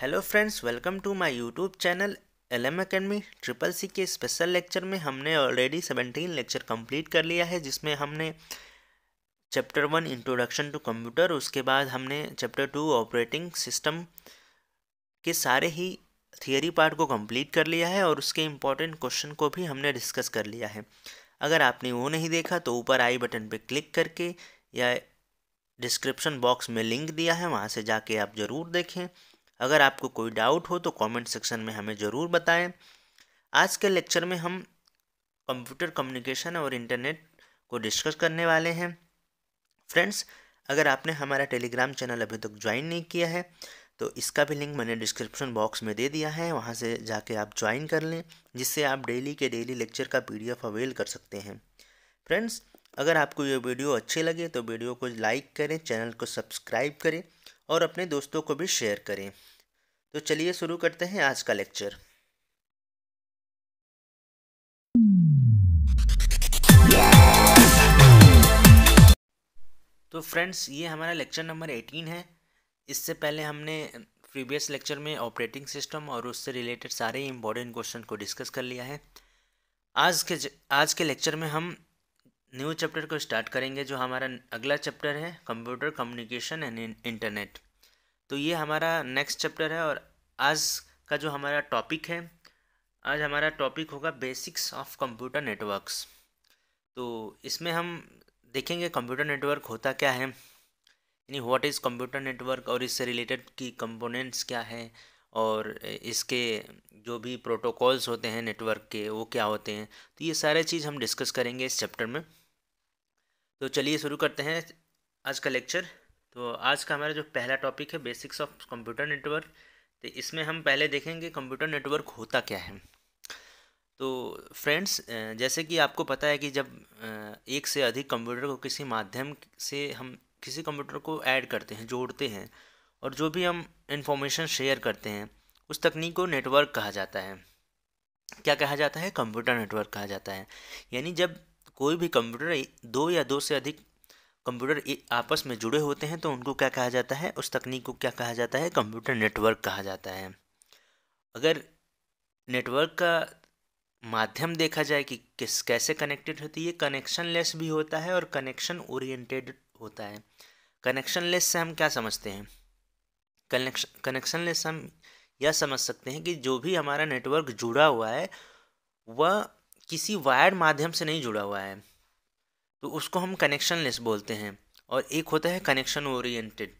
hello friends welcome to my YouTube channel L M academy triple C के special lecture में हमने already seventeen lecture complete कर लिया है जिसमें हमने chapter one introduction to computer उसके बाद हमने चैप्टर टू ऑपरेटिंग सिस्टम के सारे ही थियोरी पार्ट को कंप्लीट कर लिया है और उसके इम्पॉर्टेंट क्वेश्चन को भी हमने डिस्कस कर लिया है अगर आपने वो नहीं देखा तो ऊपर आई बटन पर क्लिक करके या डिस्क्रिप्शन बॉक्स में लिंक दिया है वहाँ से जाके आप ज़रूर देखें अगर आपको कोई डाउट हो तो कमेंट सेक्शन में हमें ज़रूर बताएं आज के लेक्चर में हम कंप्यूटर कम्युनिकेशन और इंटरनेट को डिस्कस करने वाले हैं फ्रेंड्स अगर आपने हमारा टेलीग्राम चैनल अभी तक ज्वाइन नहीं किया है तो इसका भी लिंक मैंने डिस्क्रिप्शन बॉक्स में दे दिया है वहाँ से जाके आप ज्वाइन कर लें जिससे आप डेली के डेली लेक्चर का पी अवेल कर सकते हैं फ्रेंड्स अगर आपको ये वीडियो अच्छे लगे तो वीडियो को लाइक करें चैनल को सब्सक्राइब करें और अपने दोस्तों को भी शेयर करें तो चलिए शुरू करते हैं आज का लेक्चर तो फ्रेंड्स ये हमारा लेक्चर नंबर एटीन है इससे पहले हमने प्रीवियस लेक्चर में ऑपरेटिंग सिस्टम और उससे रिलेटेड सारे इम्पोर्टेंट क्वेश्चन को डिस्कस कर लिया है आज के आज के लेक्चर में हम न्यू चैप्टर को स्टार्ट करेंगे जो हमारा अगला चैप्टर है कंप्यूटर कम्युनिकेशन एंड इंटरनेट तो ये हमारा नेक्स्ट चैप्टर है और आज का जो हमारा टॉपिक है आज हमारा टॉपिक होगा बेसिक्स ऑफ कंप्यूटर नेटवर्क्स तो इसमें हम देखेंगे कंप्यूटर नेटवर्क होता क्या है यानी व्हाट इज़ कंप्यूटर नेटवर्क और इससे रिलेटेड की कंपोनेंट्स क्या है और इसके जो भी प्रोटोकॉल्स होते हैं नेटवर्क के वो क्या होते हैं तो ये सारे चीज़ हम डिस्कस करेंगे इस चैप्टर में तो चलिए शुरू करते हैं आज का लेक्चर तो आज का हमारा जो पहला टॉपिक है बेसिक्स ऑफ कंप्यूटर नेटवर्क तो इसमें हम पहले देखेंगे कंप्यूटर नेटवर्क होता क्या है तो फ्रेंड्स जैसे कि आपको पता है कि जब एक से अधिक कंप्यूटर को किसी माध्यम से हम किसी कंप्यूटर को ऐड करते हैं जोड़ते हैं और जो भी हम इंफॉर्मेशन शेयर करते हैं उस तकनीक को नेटवर्क कहा जाता है क्या कहा जाता है कंप्यूटर नेटवर्क कहा जाता है यानी जब कोई भी कंप्यूटर दो या दो से अधिक कंप्यूटर आपस में जुड़े होते हैं तो उनको क्या कहा जाता है उस तकनीक को क्या कहा जाता है कंप्यूटर नेटवर्क कहा जाता है अगर नेटवर्क का माध्यम देखा जाए कि किस कैसे कनेक्टेड होती है कनेक्शन लेस भी होता है और कनेक्शन ओरिएंटेड होता है कनेक्शन लेस से हम क्या समझते हैं कनेक्शन कनेक्शन लेस हम यह समझ सकते हैं कि जो भी हमारा नेटवर्क जुड़ा हुआ है वह किसी वायर माध्यम से नहीं जुड़ा हुआ है तो उसको हम कनेक्शन लेस बोलते हैं और एक होता है कनेक्शन ओरिएंटेड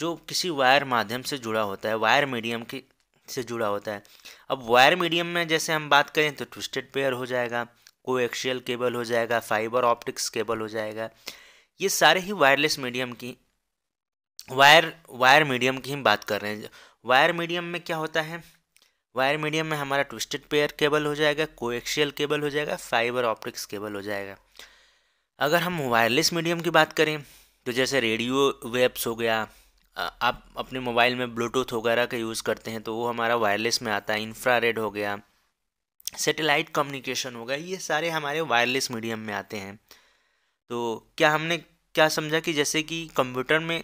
जो किसी वायर माध्यम से जुड़ा होता है वायर मीडियम के से जुड़ा होता है अब वायर मीडियम में जैसे हम बात करें तो ट्विस्टेड पेयर हो जाएगा कोएक्शियल केबल हो जाएगा फाइबर ऑप्टिक्स केबल हो जाएगा ये सारे ही वायरलेस मीडियम की वायर वायर मीडियम की हम बात कर रहे हैं वायर मीडियम में क्या होता है वायर मीडियम में हमारा ट्विस्टेड पेयर केबल हो जाएगा कोएक्शियल केबल हो जाएगा फाइबर ऑप्टिक्स केबल हो जाएगा अगर हम वायरलेस मीडियम की बात करें तो जैसे रेडियो वेब्स हो गया आप अपने मोबाइल में ब्लूटूथ वगैरह का यूज़ करते हैं तो वो हमारा वायरलेस में आता है इंफ्रा हो गया सेटेलाइट कम्युनिकेशन हो गया ये सारे हमारे वायरलेस मीडियम में आते हैं तो क्या हमने क्या समझा कि जैसे कि कंप्यूटर में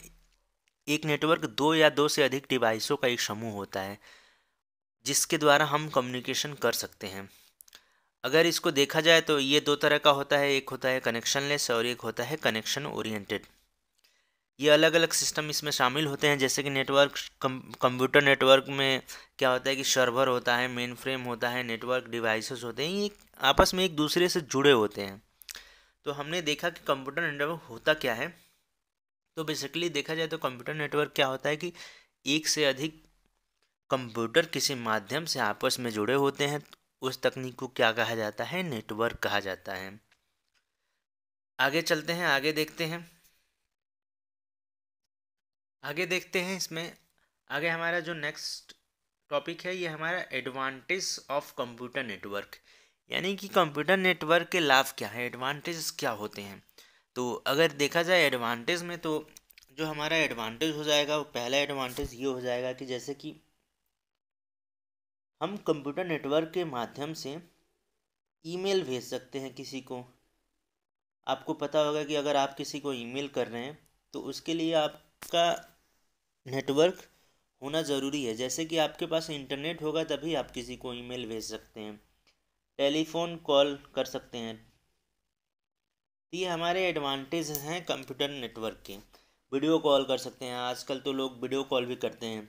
एक नेटवर्क दो या दो से अधिक डिवाइसों का एक समूह होता है जिसके द्वारा हम कम्युनिकेशन कर सकते हैं अगर इसको देखा जाए तो ये दो तरह का होता है एक होता है कनेक्शन लेस और एक होता है कनेक्शन ओरिएंटेड ये अलग अलग सिस्टम इसमें शामिल होते हैं जैसे कि नेटवर्क कंप्यूटर नेटवर्क में क्या होता है कि सर्वर होता है मेन फ्रेम होता है नेटवर्क डिवाइसेस होते हैं ये आपस में एक दूसरे से जुड़े होते हैं तो हमने देखा कि कंप्यूटर नेटवर्क होता क्या है तो बेसिकली देखा जाए तो कंप्यूटर नेटवर्क क्या होता है कि एक से अधिक कंप्यूटर किसी माध्यम से आपस में जुड़े होते हैं उस तकनीक को क्या कहा जाता है नेटवर्क कहा जाता है आगे चलते हैं आगे देखते हैं आगे देखते हैं इसमें आगे हमारा जो नेक्स्ट टॉपिक है ये हमारा एडवांटेज ऑफ कंप्यूटर नेटवर्क यानी कि कंप्यूटर नेटवर्क के लाभ क्या है एडवांटेज क्या होते हैं तो अगर देखा जाए एडवांटेज में तो जो हमारा एडवांटेज हो जाएगा वो पहला एडवांटेज ये हो जाएगा कि जैसे कि हम कंप्यूटर नेटवर्क के माध्यम से ईमेल भेज सकते हैं किसी को आपको पता होगा कि अगर आप किसी को ईमेल कर रहे हैं तो उसके लिए आपका नेटवर्क होना ज़रूरी है जैसे कि आपके पास इंटरनेट होगा तभी आप किसी को ईमेल भेज सकते हैं टेलीफोन कॉल कर सकते हैं तो ये हमारे एडवांटेज हैं कंप्यूटर नेटवर्क के वीडियो कॉल कर सकते हैं आजकल तो लोग वीडियो कॉल भी करते हैं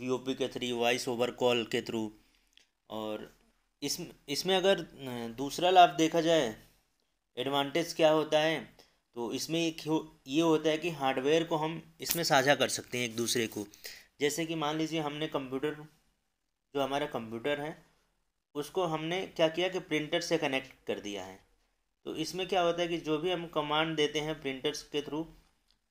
वी के थ्री वॉइस ओवर कॉल के थ्रू और इस इसमें अगर दूसरा लाभ देखा जाए एडवांटेज क्या होता है तो इसमें एक हो, ये होता है कि हार्डवेयर को हम इसमें साझा कर सकते हैं एक दूसरे को जैसे कि मान लीजिए हमने कंप्यूटर जो हमारा कंप्यूटर है उसको हमने क्या किया कि प्रिंटर से कनेक्ट कर दिया है तो इसमें क्या होता है कि जो भी हम कमांड देते हैं प्रिंटर्स के थ्रू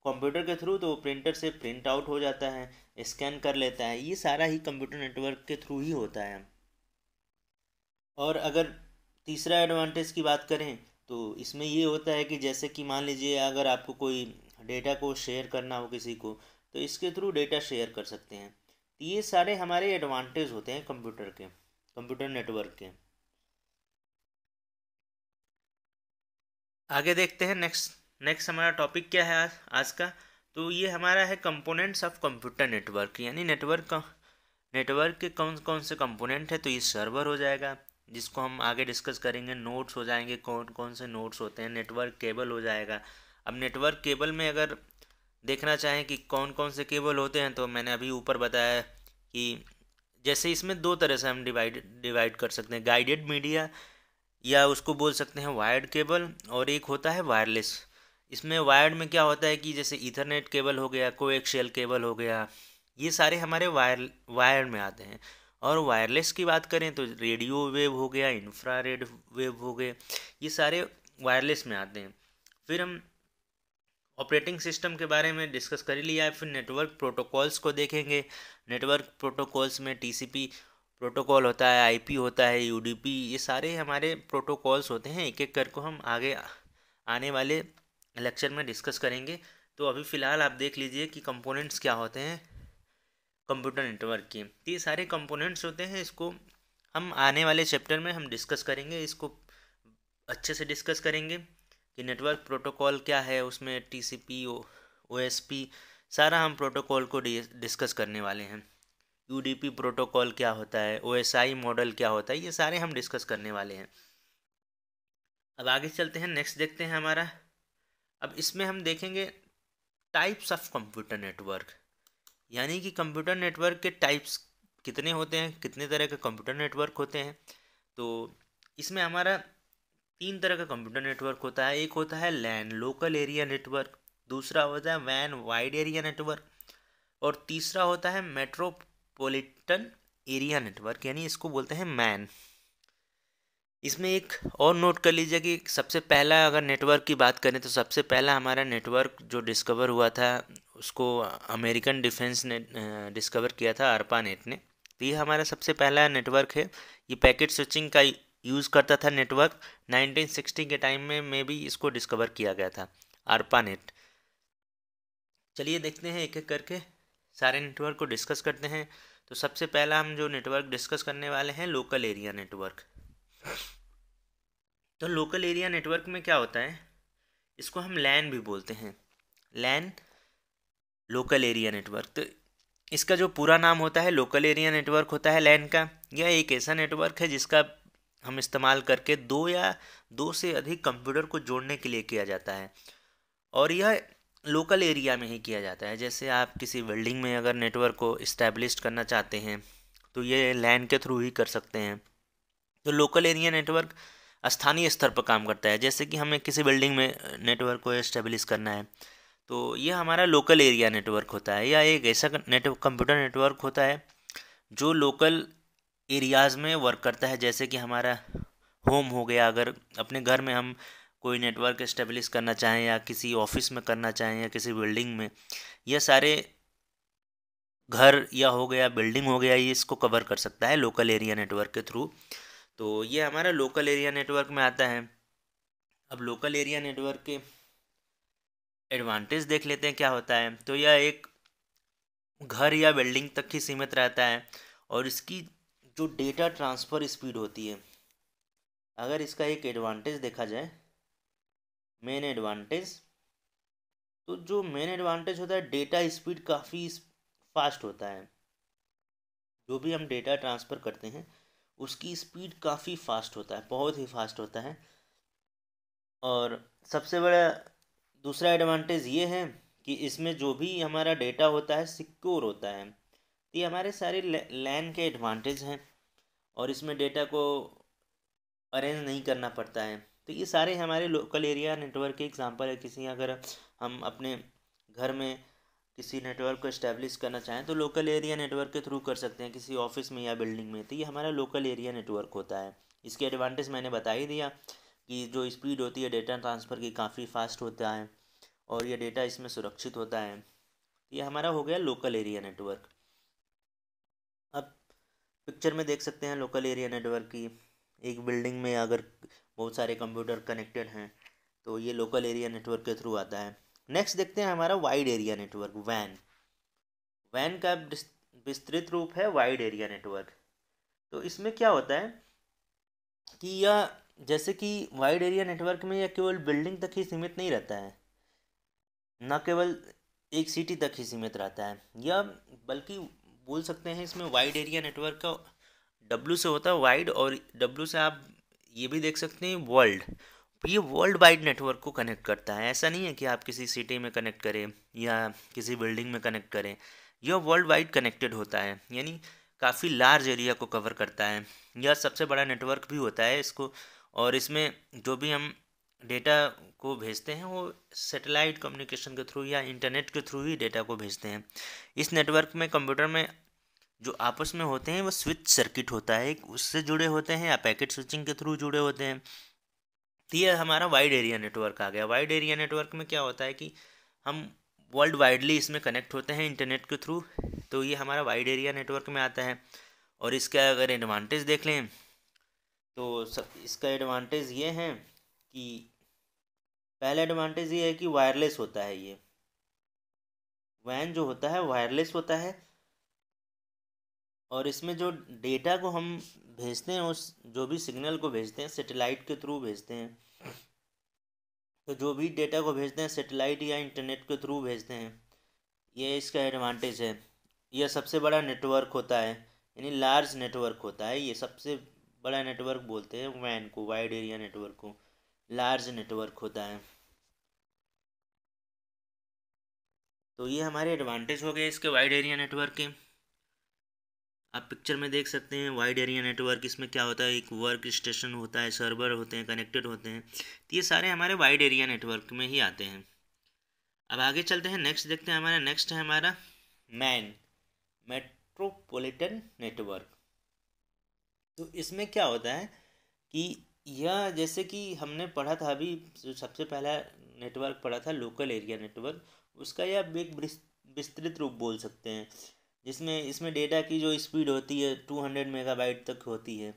कंप्यूटर के थ्रू तो वो प्रिंटर से प्रिंट आउट हो जाता है स्कैन कर लेता है ये सारा ही कंप्यूटर नेटवर्क के थ्रू ही होता है और अगर तीसरा एडवांटेज की बात करें तो इसमें ये होता है कि जैसे कि मान लीजिए अगर आपको कोई डेटा को शेयर करना हो किसी को तो इसके थ्रू डेटा शेयर कर सकते हैं तो ये सारे हमारे एडवांटेज होते हैं कंप्यूटर के कंप्यूटर नेटवर्क के आगे देखते हैं नेक्स्ट नेक्स्ट हमारा टॉपिक क्या है आज आज का तो ये हमारा है कंपोनेंट्स ऑफ कंप्यूटर नेटवर्क यानी नेटवर्क नेटवर्क के कौन कौन से कंपोनेंट है तो ये सर्वर हो जाएगा जिसको हम आगे डिस्कस करेंगे नोट्स हो जाएंगे कौन कौन से नोट्स होते हैं नेटवर्क केबल हो जाएगा अब नेटवर्क केबल में अगर देखना चाहें कि कौन कौन से केबल होते हैं तो मैंने अभी ऊपर बताया कि जैसे इसमें दो तरह से हम डिवाइड डिवाइड कर सकते हैं गाइडेड मीडिया या उसको बोल सकते हैं वायर्ड केबल और एक होता है वायरलेस इसमें वायर्ड में क्या होता है कि जैसे इथरनेट केबल हो गया कोएक्शियल केबल हो गया ये सारे हमारे वायर वायर में आते हैं और वायरलेस की बात करें तो रेडियो वेव हो गया इंफ्रा रेड वेव हो गए ये सारे वायरलेस में आते हैं फिर हम ऑपरेटिंग सिस्टम के बारे में डिस्कस कर ही लिया है फिर नेटवर्क प्रोटोकॉल्स को देखेंगे नेटवर्क प्रोटोकॉल्स में टीसीपी प्रोटोकॉल होता है आईपी होता है यूडीपी ये सारे हमारे प्रोटोकॉल्स होते हैं एक एक कर को हम आगे आने वाले लेक्चर में डिस्कस करेंगे तो अभी फ़िलहाल आप देख लीजिए कि कंपोनेंट्स क्या होते हैं कंप्यूटर नेटवर्क के तो ये सारे कंपोनेंट्स होते हैं इसको हम आने वाले चैप्टर में हम डिस्कस करेंगे इसको अच्छे से डिस्कस करेंगे कि नेटवर्क प्रोटोकॉल क्या है उसमें टी सी पी पी सारा हम प्रोटोकॉल को डिस्कस करने वाले हैं यू डी पी प्रोटोकॉल क्या होता है ओ एस आई मॉडल क्या होता है ये सारे हम डिस्कस करने वाले हैं अब आगे चलते हैं नेक्स्ट देखते हैं हमारा अब इसमें हम देखेंगे टाइप्स ऑफ कंप्यूटर नेटवर्क यानी कि कंप्यूटर नेटवर्क के टाइप्स कितने होते हैं कितने तरह के कंप्यूटर नेटवर्क होते हैं तो इसमें हमारा तीन तरह का कंप्यूटर नेटवर्क होता है एक होता है लैन लोकल एरिया नेटवर्क दूसरा होता है वैन वाइड एरिया नेटवर्क और तीसरा होता है मेट्रोपोलिटन एरिया नेटवर्क यानी इसको बोलते हैं मैन इसमें एक और नोट कर लीजिए कि सबसे पहला अगर नेटवर्क की बात करें तो सबसे पहला हमारा नेटवर्क जो डिस्कवर हुआ था उसको अमेरिकन डिफेंस ने डिस्कवर किया था अरपा नेट ने तो ये हमारा सबसे पहला नेटवर्क है ये पैकेट स्विचिंग का यूज़ करता था नेटवर्क 1960 के टाइम में मे भी इसको डिस्कवर किया गया था अरपा नेट चलिए देखते हैं एक एक करके सारे नेटवर्क को डिस्कस करते हैं तो सबसे पहला हम जो नेटवर्क डिस्कस करने वाले हैं लोकल एरिया नेटवर्क तो लोकल एरिया नेटवर्क में क्या होता है इसको हम लैन भी बोलते हैं लैन लोकल एरिया नेटवर्क तो इसका जो पूरा नाम होता है लोकल एरिया नेटवर्क होता है लैन का यह एक ऐसा नेटवर्क है जिसका हम इस्तेमाल करके दो या दो से अधिक कंप्यूटर को जोड़ने के लिए किया जाता है और यह लोकल एरिया में ही किया जाता है जैसे आप किसी बिल्डिंग में अगर नेटवर्क को इस्टेब्लिश करना चाहते हैं तो ये लैन के थ्रू ही कर सकते हैं तो लोकल एरिया नेटवर्क स्थानीय स्तर पर काम करता है जैसे कि हमें किसी बिल्डिंग में नेटवर्क को इस्टेब्लिश करना है तो यह हमारा लोकल एरिया नेटवर्क होता है या एक ऐसा नेटवर्क कंप्यूटर नेटवर्क होता है जो लोकल एरियाज़ में वर्क करता है जैसे कि हमारा होम हो गया अगर अपने घर में हम कोई नेटवर्क इस्टेब्लिश करना चाहें या किसी ऑफिस में करना चाहें या किसी बिल्डिंग में यह सारे घर या हो गया बिल्डिंग हो गया ये इसको कवर कर सकता है लोकल एरिया नेटवर्क के थ्रू तो ये हमारा लोकल एरिया नेटवर्क में आता है अब लोकल एरिया नेटवर्क के एडवांटेज देख लेते हैं क्या होता है तो यह एक घर या बिल्डिंग तक ही सीमित रहता है और इसकी जो डेटा ट्रांसफ़र स्पीड होती है अगर इसका एक एडवांटेज देखा जाए मेन एडवांटेज तो जो मेन एडवांटेज होता है डेटा स्पीड काफ़ी फास्ट होता है जो भी हम डेटा ट्रांसफ़र करते हैं उसकी स्पीड काफ़ी फास्ट होता है बहुत ही फास्ट होता है और सबसे बड़ा दूसरा एडवांटेज ये है कि इसमें जो भी हमारा डेटा होता है सिक्योर होता है ये हमारे सारे लैन के एडवांटेज हैं और इसमें डेटा को अरेंज नहीं करना पड़ता है तो ये सारे हमारे लोकल एरिया नेटवर्क के एग्जांपल है किसी अगर हम अपने घर में किसी नेटवर्क को इस्टेब्लिश करना चाहें तो लोकल एरिया नेटवर्क के थ्रू कर सकते हैं किसी ऑफिस में या बिल्डिंग में तो ये हमारा लोकल एरिया नेटवर्क होता है इसके एडवांटेज मैंने बता ही दिया कि जो स्पीड होती है डेटा ट्रांसफ़र की काफ़ी फास्ट होता है और ये डेटा इसमें सुरक्षित होता है ये हमारा हो गया लोकल एरिया नेटवर्क अब पिक्चर में देख सकते हैं लोकल एरिया नेटवर्क की एक बिल्डिंग में अगर बहुत सारे कंप्यूटर कनेक्टेड हैं तो ये लोकल एरिया नेटवर्क के थ्रू आता है नेक्स्ट देखते हैं हमारा wide area network van van का विस्तृत रूप है वाइड एरिया नेटवर्क तो इसमें क्या होता है कि यह जैसे कि वाइड एरिया नेटवर्क में यह केवल बिल्डिंग तक ही सीमित नहीं रहता है न केवल एक सिटी तक ही सीमित रहता है यह बल्कि बोल सकते हैं इसमें वाइड एरिया नेटवर्क का डब्लू से होता है वाइड और डब्लू से आप ये भी देख सकते हैं वर्ल्ड ये वर्ल्ड वाइड नेटवर्क को कनेक्ट करता है ऐसा नहीं है कि आप किसी सिटी में कनेक्ट करें या किसी बिल्डिंग में कनेक्ट करें यह वर्ल्ड वाइड कनेक्टेड होता है यानी काफ़ी लार्ज एरिया को कवर करता है यह सबसे बड़ा नेटवर्क भी होता है इसको और इसमें जो भी हम डेटा को भेजते हैं वो सेटेलाइट कम्युनिकेशन के थ्रू या इंटरनेट के थ्रू ही डेटा को भेजते हैं इस नेटवर्क में कंप्यूटर में जो आपस में होते हैं वो स्विच सर्किट होता है उससे जुड़े होते हैं या पैकेट स्विचिंग के थ्रू जुड़े होते हैं तो ये हमारा वाइड एरिया नेटवर्क आ गया वाइड एरिया नेटवर्क में क्या होता है कि हम वर्ल्ड वाइडली इसमें कनेक्ट होते हैं इंटरनेट के थ्रू तो ये हमारा वाइड एरिया नेटवर्क में आता है और इसका अगर एडवांटेज देख लें तो सब इसका एडवांटेज ये है कि पहला एडवांटेज ये है कि वायरलेस होता है ये वैन जो होता है वायरलेस होता है और इसमें जो डेटा को हम भेजते हैं उस जो भी सिग्नल को भेजते हैं सेटेलाइट के थ्रू भेजते हैं तो जो भी डेटा को भेजते हैं सेटेलाइट या इंटरनेट के थ्रू भेजते हैं ये इसका एडवांटेज है यह सबसे बड़ा नेटवर्क होता है यानी लार्ज नेटवर्क होता है ये सबसे बड़ा नेटवर्क बोलते हैं वैन को वाइड एरिया नेटवर्क को लार्ज नेटवर्क होता है तो ये हमारे एडवांटेज हो गए इसके वाइड एरिया नेटवर्क के आप पिक्चर में देख सकते हैं वाइड एरिया नेटवर्क इसमें क्या होता है एक वर्क स्टेशन होता है सर्वर होते हैं कनेक्टेड होते हैं तो ये सारे हमारे वाइड एरिया नेटवर्क में ही आते हैं अब आगे चलते हैं नेक्स्ट देखते हैं हमारा नेक्स्ट है हमारा मैन मेट्रोपोलिटन नेटवर्क तो इसमें क्या होता है कि यह जैसे कि हमने पढ़ा था अभी सबसे पहला नेटवर्क पढ़ा था लोकल एरिया नेटवर्क उसका यह एक विस्तृत रूप बोल सकते हैं जिसमें इसमें डेटा की जो स्पीड होती है टू हंड्रेड मेगाबाइट तक होती है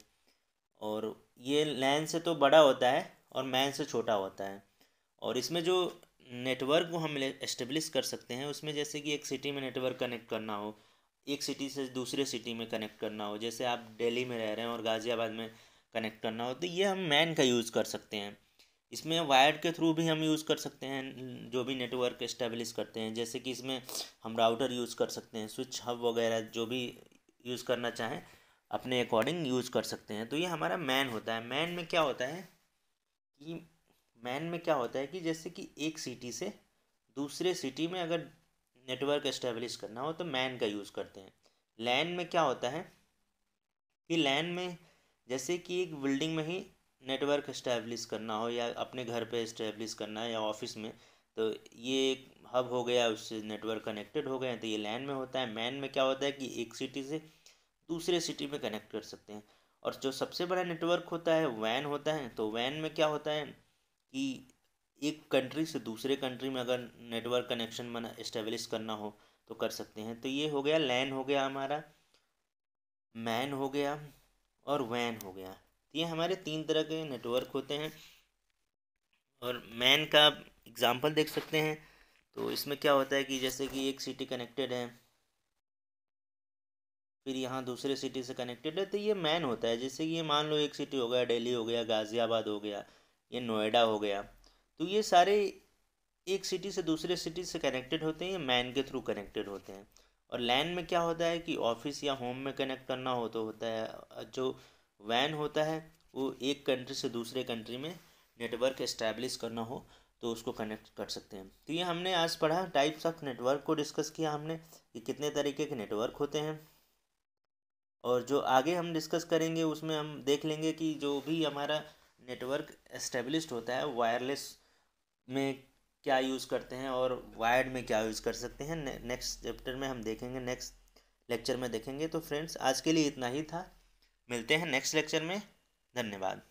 और ये लैन से तो बड़ा होता है और मैन से छोटा होता है और इसमें जो नेटवर्क हम इस्टेब्लिश कर सकते हैं उसमें जैसे कि एक सिटी में नेटवर्क कनेक्ट करना हो एक सिटी से दूसरे सिटी में कनेक्ट करना हो जैसे आप दिल्ली में रह रहे हैं और गाज़ियाबाद में कनेक्ट करना हो तो ये हम मैन का यूज़ कर सकते हैं इसमें वायर के थ्रू भी हम यूज़ कर सकते हैं जो भी नेटवर्क इस्टेब्लिश करते हैं जैसे कि इसमें हम राउटर यूज़ कर सकते हैं स्विच हब वगैरह जो भी यूज़ करना चाहें अपने अकॉर्डिंग यूज़ कर सकते हैं तो ये हमारा मैन होता है मैन में क्या होता है कि मैन में क्या होता है कि जैसे कि एक सिटी से दूसरे सिटी में अगर नेटवर्क इस्टेब्लिश करना हो तो मैन का यूज़ करते हैं लैन में क्या होता है कि लैन में जैसे कि एक बिल्डिंग में ही नेटवर्क इस्टेब्लिश करना हो या अपने घर पे इस्टेब्लिश करना है या ऑफिस में तो ये एक हब हो गया उससे नेटवर्क कनेक्टेड हो गए तो ये लैन में होता है मैन में क्या होता है कि एक सिटी से दूसरे सिटी में कनेक्ट कर सकते हैं और जो सबसे बड़ा नेटवर्क होता है वैन होता है तो वैन में क्या होता है कि एक कंट्री से दूसरे कंट्री में अगर नेटवर्क कनेक्शन बना इस्टेब्लिश करना हो तो कर सकते हैं तो ये हो गया लैन हो गया हमारा मैन हो गया और वैन हो गया तो ये हमारे तीन तरह के नेटवर्क होते हैं और मैन का एग्ज़ाम्पल देख सकते हैं तो इसमें क्या होता है कि जैसे कि एक सिटी कनेक्टेड है फिर यहाँ दूसरे सिटी से कनेक्टेड है तो ये मैन होता है जैसे कि ये मान लो एक सिटी हो गया दिल्ली हो गया गाज़ियाबाद हो गया ये नोएडा हो गया तो ये सारे एक सिटी से दूसरे सिटी से कनेक्टेड होते हैं ये मैन के थ्रू कनेक्टेड होते हैं और लैन में क्या होता है कि ऑफिस या होम में कनेक्ट करना हो तो होता है जो वैन होता है वो एक कंट्री से दूसरे कंट्री में नेटवर्क इस्टेब्लिश करना हो तो उसको कनेक्ट कर सकते हैं तो ये हमने आज पढ़ा टाइप्स ऑफ नेटवर्क को डिस्कस किया हमने कि कितने तरीके के नेटवर्क होते हैं और जो आगे हम डिस्कस करेंगे उसमें हम देख लेंगे कि जो भी हमारा नेटवर्क इस्टेब्लिश होता है वायरलेस में क्या यूज़ करते हैं और वायर्ड में क्या यूज़ कर सकते हैं नेक्स्ट चैप्टर में हम देखेंगे नेक्स्ट लेक्चर में देखेंगे तो फ्रेंड्स आज के लिए इतना ही था मिलते हैं नेक्स्ट लेक्चर में धन्यवाद